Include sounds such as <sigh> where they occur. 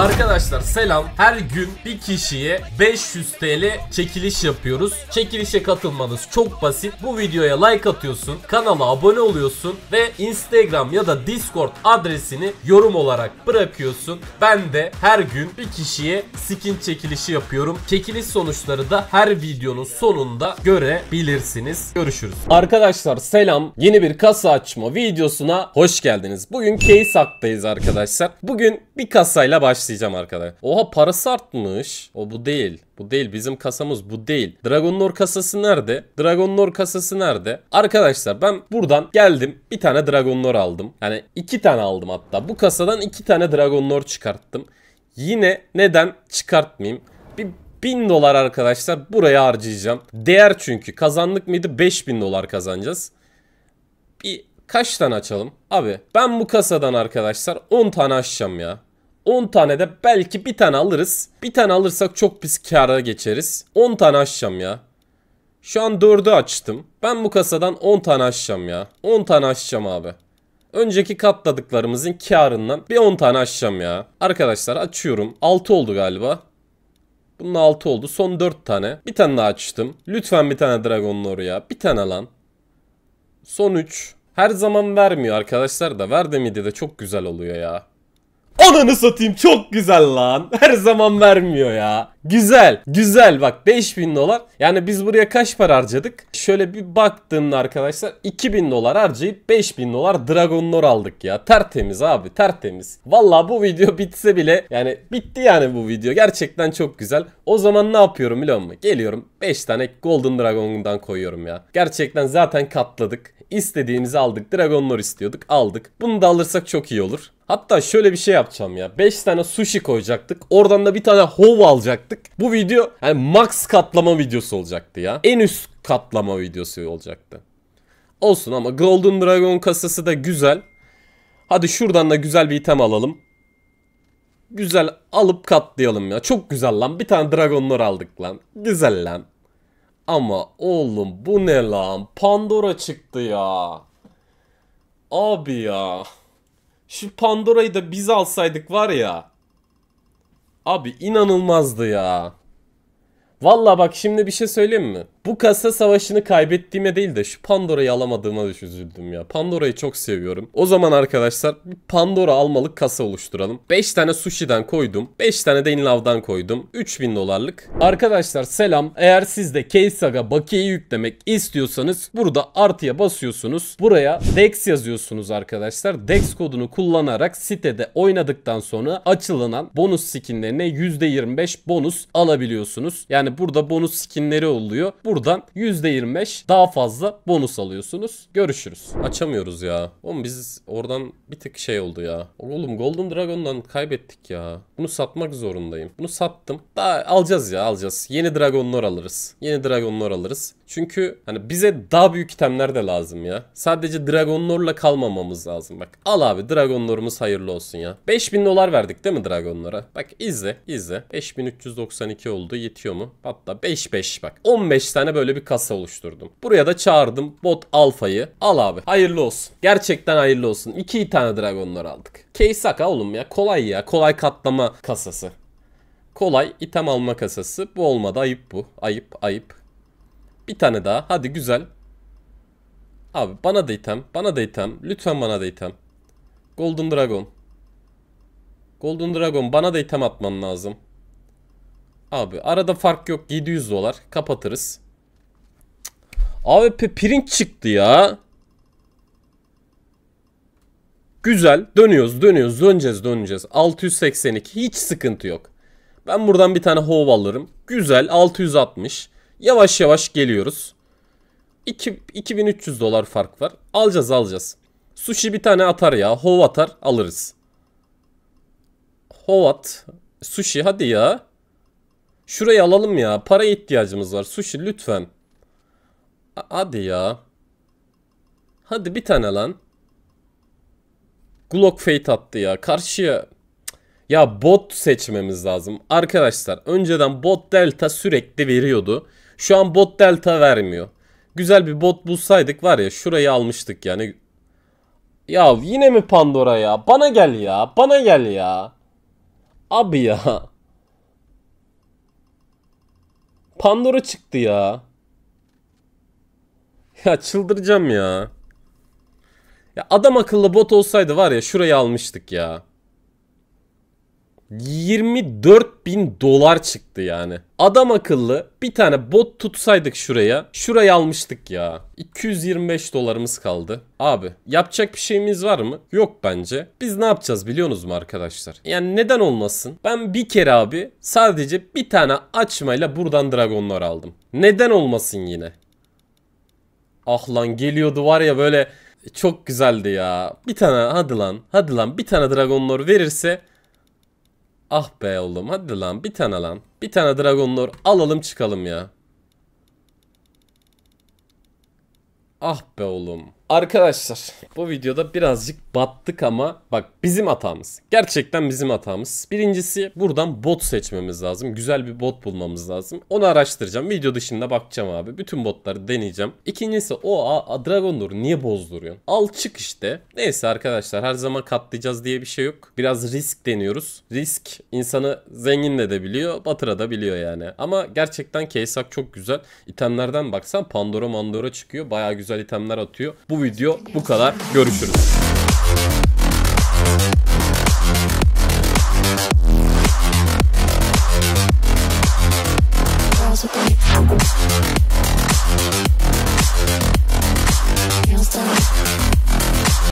Arkadaşlar selam. Her gün bir kişiye 500 TL çekiliş yapıyoruz. Çekilişe katılmanız çok basit. Bu videoya like atıyorsun, kanala abone oluyorsun ve Instagram ya da Discord adresini yorum olarak bırakıyorsun. Ben de her gün bir kişiye skin çekilişi yapıyorum. Çekiliş sonuçları da her videonun sonunda görebilirsiniz. Görüşürüz. Arkadaşlar selam. Yeni bir kasa açma videosuna hoş geldiniz. Bugün case haktayız arkadaşlar. Bugün bir kasayla başlayalım Maxleyeceğim arkadaşlar. Oha parası artmış. O bu değil. Bu değil bizim kasamız bu değil. Dragon Lord kasası nerede? Dragon Lord kasası nerede? Arkadaşlar ben buradan geldim bir tane Dragon Lord aldım. Yani iki tane aldım hatta. Bu kasadan iki tane Dragon Lord çıkarttım. Yine neden çıkartmayayım? Bir 1000 dolar arkadaşlar buraya harcayacağım. Değer çünkü kazandık mıydı 5000 dolar kazanacağız. Bir kaç tane açalım? Abi ben bu kasadan arkadaşlar 10 tane açacağım ya. 10 tane de belki bir tane alırız. Bir tane alırsak çok pis kara geçeriz. 10 tane açacağım ya. Şu an 4'ü açtım. Ben bu kasadan 10 tane açacağım ya. 10 tane açacağım abi. Önceki katladıklarımızın karından bir 10 tane açacağım ya. Arkadaşlar açıyorum. 6 oldu galiba. Bunun 6 oldu. Son 4 tane. Bir tane daha açtım. Lütfen bir tane Dragon Lore ya. Bir tane lan. Son 3. Her zaman vermiyor arkadaşlar da. Verdi miydi de çok güzel oluyor ya. Ananı satayım çok güzel lan. <laughs> Her zaman vermiyor ya. Güzel. Güzel bak 5000 dolar. Yani biz buraya kaç para harcadık? Şöyle bir baktığımda arkadaşlar 2000 dolar harcayıp 5000 dolar Dragon Lore aldık ya. Tertemiz abi tertemiz. Valla bu video <laughs> bitse bile yani bitti yani bu video. Gerçekten çok güzel. O zaman ne yapıyorum biliyor musun? Geliyorum 5 tane Golden Dragon'dan koyuyorum ya. Gerçekten zaten katladık. İstediğimizi aldık. Dragon Lore istiyorduk. Aldık. Bunu da alırsak çok iyi olur. Hatta şöyle bir şey yapacağım ya. 5 tane sushi koyacaktık. Oradan da bir tane hov alacaktık. Bu video yani max katlama videosu olacaktı ya. En üst katlama videosu olacaktı. Olsun ama Golden Dragon kasası da güzel. Hadi şuradan da güzel bir item alalım. Güzel alıp katlayalım ya. Çok güzel lan. Bir tane Dragon Lore aldık lan. Güzel lan. Ama oğlum bu ne lan? Pandora çıktı ya. Abi ya. Şu Pandora'yı da biz alsaydık var ya. Abi inanılmazdı ya. Valla bak şimdi bir şey söyleyeyim mi? Bu kasa savaşını kaybettiğime değil de şu Pandora'yı alamadığıma üzüldüm ya. Pandora'yı çok seviyorum. O zaman arkadaşlar bir Pandora almalık kasa oluşturalım. 5 tane sushi'den koydum. 5 tane de inlavdan koydum. 3000 dolarlık. Arkadaşlar selam. Eğer siz de Keisaga bakiyeyi yüklemek istiyorsanız burada artıya basıyorsunuz. Buraya Dex yazıyorsunuz arkadaşlar. Dex kodunu kullanarak sitede oynadıktan sonra açılan bonus skinlerine %25 bonus alabiliyorsunuz. Yani burada bonus skinleri oluyor. Bu Buradan %25 daha fazla bonus alıyorsunuz. Görüşürüz. Açamıyoruz ya. Oğlum biz oradan bir tık şey oldu ya. Oğlum Golden Dragon'dan kaybettik ya. Bunu satmak zorundayım. Bunu sattım. Daha alacağız ya alacağız. Yeni Dragonlar alırız. Yeni Dragonlar alırız. Çünkü hani bize daha büyük itemler de lazım ya. Sadece dragon'larla kalmamamız lazım. Bak al abi dragon'larımız hayırlı olsun ya. 5000 dolar verdik değil mi Dragonlara? Bak izle izle. 5392 oldu yetiyor mu? Hatta 5-5 bak. 15 tane tane böyle bir kasa oluşturdum. Buraya da çağırdım bot alfayı. Al abi. Hayırlı olsun. Gerçekten hayırlı olsun. İki tane dragonlar aldık. Keisaka oğlum ya. Kolay ya. Kolay katlama kasası. Kolay item alma kasası. Bu olmadı. Ayıp bu. Ayıp ayıp. Bir tane daha. Hadi güzel. Abi bana da item. Bana da item. Lütfen bana da item. Golden Dragon. Golden Dragon bana da item atman lazım. Abi arada fark yok 700 dolar kapatırız. AWP pirinç çıktı ya. Güzel. Dönüyoruz, dönüyoruz, döneceğiz, döneceğiz. 682 hiç sıkıntı yok. Ben buradan bir tane hov alırım. Güzel 660. Yavaş yavaş geliyoruz. 2, 2300 dolar fark var. Alacağız alacağız. Sushi bir tane atar ya. Hov atar alırız. Hov at. Sushi hadi ya. Şurayı alalım ya. Paraya ihtiyacımız var. Sushi lütfen. Hadi ya. Hadi bir tane lan. Glock Fate attı ya. Karşıya ya bot seçmemiz lazım. Arkadaşlar önceden bot delta sürekli veriyordu. Şu an bot delta vermiyor. Güzel bir bot bulsaydık var ya şurayı almıştık yani. Ya yine mi Pandora ya? Bana gel ya. Bana gel ya. Abi ya. Pandora çıktı ya. Ya çıldıracağım ya. Ya adam akıllı bot olsaydı var ya şurayı almıştık ya. 24 bin dolar çıktı yani. Adam akıllı bir tane bot tutsaydık şuraya. Şurayı almıştık ya. 225 dolarımız kaldı. Abi yapacak bir şeyimiz var mı? Yok bence. Biz ne yapacağız biliyorsunuz mu arkadaşlar? Yani neden olmasın? Ben bir kere abi sadece bir tane açmayla buradan dragonlar aldım. Neden olmasın yine? Ah lan geliyordu var ya böyle çok güzeldi ya. Bir tane hadi lan hadi lan bir tane Dragon Lord verirse Ah be oğlum hadi lan bir tane lan. Bir tane Dragon Lord alalım çıkalım ya. Ah be oğlum. Arkadaşlar bu videoda birazcık battık ama bak bizim hatamız. Gerçekten bizim hatamız. Birincisi buradan bot seçmemiz lazım. Güzel bir bot bulmamız lazım. Onu araştıracağım. Video dışında bakacağım abi. Bütün botları deneyeceğim. İkincisi o a, a, Dragonlord'u niye bozduruyorsun? Al çık işte. Neyse arkadaşlar her zaman katlayacağız diye bir şey yok. Biraz risk deniyoruz. Risk insanı zengin de biliyor, Batıra da biliyor yani. Ama gerçekten Kaysak çok güzel. İtemlerden baksan Pandora Mandora çıkıyor. Baya güzel itemler atıyor. Bu bu video bu kadar. Görüşürüz.